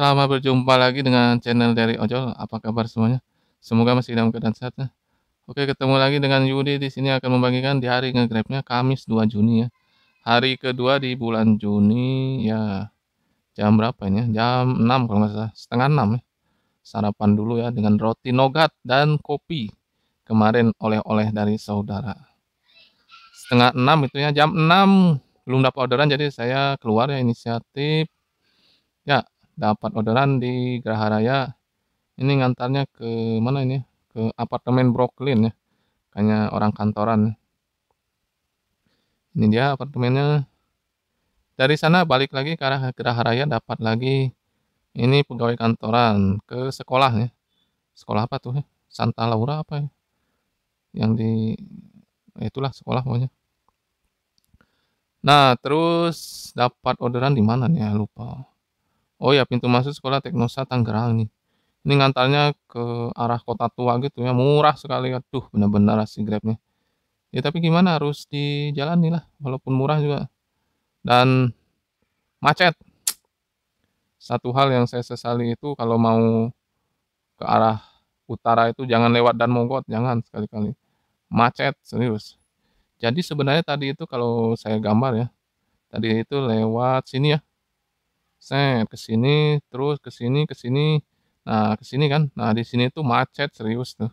Selamat berjumpa lagi dengan channel dari Ojol. Apa kabar semuanya? Semoga masih dalam keadaan sehat ya. Oke, ketemu lagi dengan Yudi di sini akan membagikan di hari ngegrabnya Kamis 2 Juni ya. Hari kedua di bulan Juni ya. Jam berapa ini? Ya? Jam 6 kalau nggak salah, setengah 6 ya. Sarapan dulu ya dengan roti nogat dan kopi. Kemarin oleh-oleh dari saudara. Setengah 6 itu ya, jam 6 belum dapat orderan jadi saya keluar ya inisiatif. Ya, dapat orderan di Geraha Raya ini ngantarnya ke mana ini ke apartemen Brooklyn ya kayaknya orang kantoran ini dia apartemennya dari sana balik lagi ke arah Geraha Raya dapat lagi ini pegawai kantoran ke sekolah ya sekolah apa tuh ya? Santa Laura apa ya yang di itulah sekolah pokoknya nah terus dapat orderan di mana nih ya, lupa Oh ya pintu masuk sekolah Teknosa Tangerang nih. Ini ngantarnya ke arah kota tua gitu ya. Murah sekali. Aduh benar-benar asyik grabnya. Ya tapi gimana harus di jalan nih lah. Walaupun murah juga. Dan macet. Satu hal yang saya sesali itu kalau mau ke arah utara itu jangan lewat dan mogot. Jangan sekali-kali. Macet serius. Jadi sebenarnya tadi itu kalau saya gambar ya. Tadi itu lewat sini ya Set ke sini, terus ke sini, ke sini. Nah, ke sini kan. Nah, di sini tuh macet serius tuh.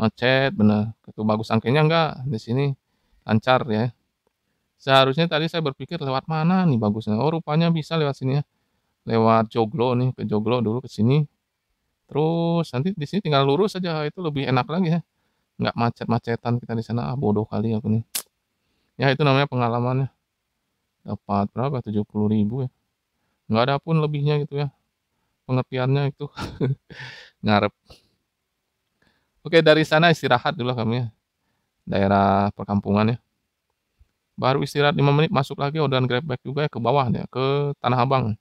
Macet bener. Itu bagus angkanya enggak di sini lancar ya. Seharusnya tadi saya berpikir lewat mana nih bagusnya. Oh, rupanya bisa lewat sini ya. Lewat Joglo nih, ke Joglo dulu ke sini. Terus nanti di sini tinggal lurus saja itu lebih enak lagi ya. Enggak macet-macetan kita di sana. Ah, bodoh kali aku nih. Ya, itu namanya pengalamannya. Dapat berapa? tujuh puluh ribu ya nggak ada pun lebihnya gitu ya pengertiannya itu ngarep oke dari sana istirahat dulu kami ya daerah perkampungan ya baru istirahat 5 menit masuk lagi orderan grab back juga ya ke bawah ya ke Tanah Abang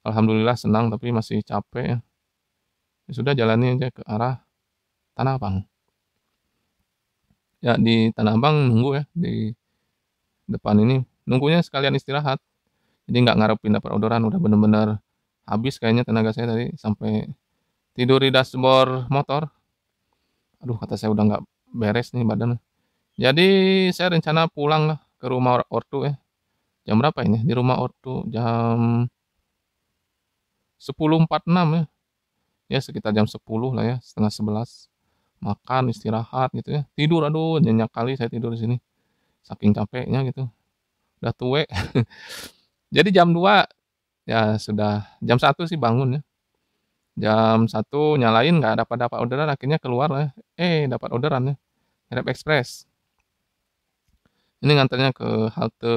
Alhamdulillah senang tapi masih capek ya, ya sudah jalani aja ke arah Tanah Abang ya di Tanah Abang nunggu ya di depan ini nunggunya sekalian istirahat jadi nggak ngarepin dapat orderan udah bener-bener habis kayaknya tenaga saya tadi sampai tidur di dashboard motor aduh kata saya udah nggak beres nih badan jadi saya rencana pulang lah ke rumah ortu ya jam berapa ini di rumah ortu jam 10.46 ya ya sekitar jam 10 lah ya setengah 11 makan istirahat gitu ya tidur aduh nyenyak kali saya tidur di sini saking capeknya gitu udah tuwek Jadi jam 2 ya sudah jam 1 sih bangun ya. Jam 1 nyalain nggak dapat dapat orderan akhirnya keluar lah Eh dapat orderan ya. Grab Express. Ini nganternya ke halte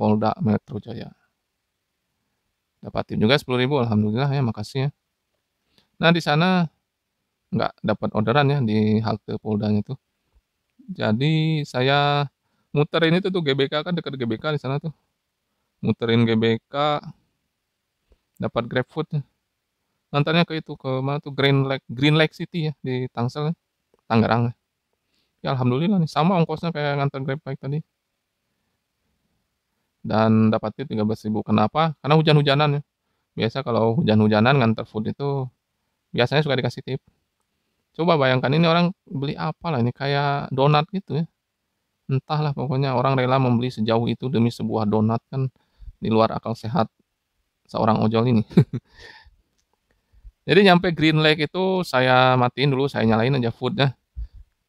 Polda Metro Jaya. Dapat tim juga 10.000 alhamdulillah ya makasih ya. Nah di sana nggak dapat orderan ya di halte Poldanya tuh. Jadi saya muter ini tuh, tuh GBK kan dekat GBK di sana tuh muterin GBK dapat GrabFood nantarnya ya. ke itu ke mana tuh Green Lake Green Lake City ya di Tangsel ya, Tangerang ya. ya alhamdulillah nih sama ongkosnya kayak ngantar Grab Bike tadi dan dapat dapatnya ribu kenapa karena hujan-hujanan ya biasa kalau hujan-hujanan ngantar food itu biasanya suka dikasih tip coba bayangkan ini orang beli apa lah ini kayak donat gitu ya entahlah pokoknya orang rela membeli sejauh itu demi sebuah donat kan di luar akal sehat seorang ojol ini. Jadi nyampe Green Lake itu saya matiin dulu, saya nyalain aja foodnya.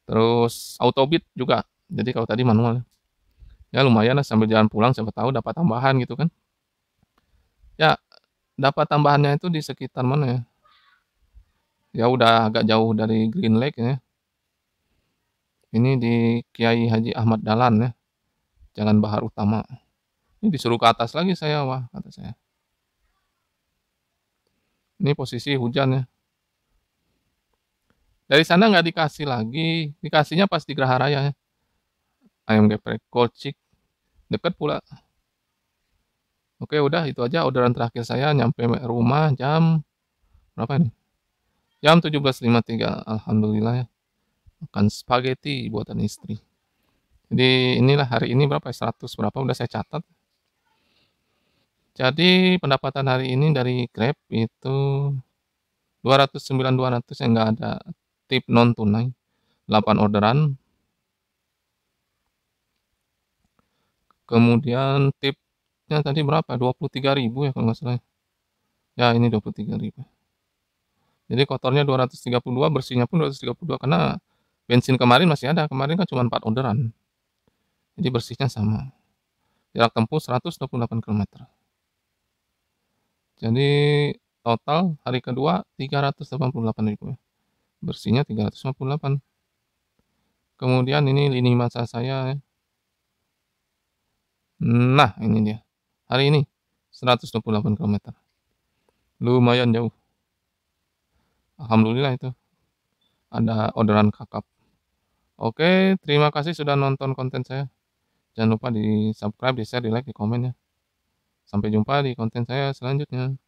Terus auto autobit juga. Jadi kalau tadi manual. Ya lumayan lah sambil jalan pulang siapa tahu dapat tambahan gitu kan. Ya dapat tambahannya itu di sekitar mana ya? Ya udah agak jauh dari Green Lake ya. Ini di Kiai Haji Ahmad Dalan ya. Jalan Bahar Utama. Ini disuruh ke atas lagi saya, wah, kata saya. Ini posisi hujannya. Dari sana nggak dikasih lagi, dikasihnya pas di Geraha Raya ya. Ayam geprek, kocik, deket pula. Oke udah itu aja orderan terakhir saya nyampe rumah jam berapa ini? Jam 17.53 Alhamdulillah ya. Makan spaghetti buatan istri. Jadi inilah hari ini berapa 100 ya? berapa udah saya catat. Jadi pendapatan hari ini dari Grab itu 209 200 yang enggak ada tip non tunai. 8 orderan. Kemudian tipnya tadi berapa? 23.000 ya kalau nggak salah. Ya, ini 23.000. Jadi kotornya 232, bersihnya pun 232 karena bensin kemarin masih ada. Kemarin kan cuma 4 orderan. Jadi bersihnya sama. Jarak tempuh 128 km. Jadi total hari kedua 388 ribu ya. Bersihnya 358. Kemudian ini lini masa saya ya. Nah, ini dia. Hari ini 128 km. Lumayan jauh. Alhamdulillah itu. Ada orderan kakap. Oke, terima kasih sudah nonton konten saya. Jangan lupa di subscribe, di share, di like, di komen ya. Sampai jumpa di konten saya selanjutnya.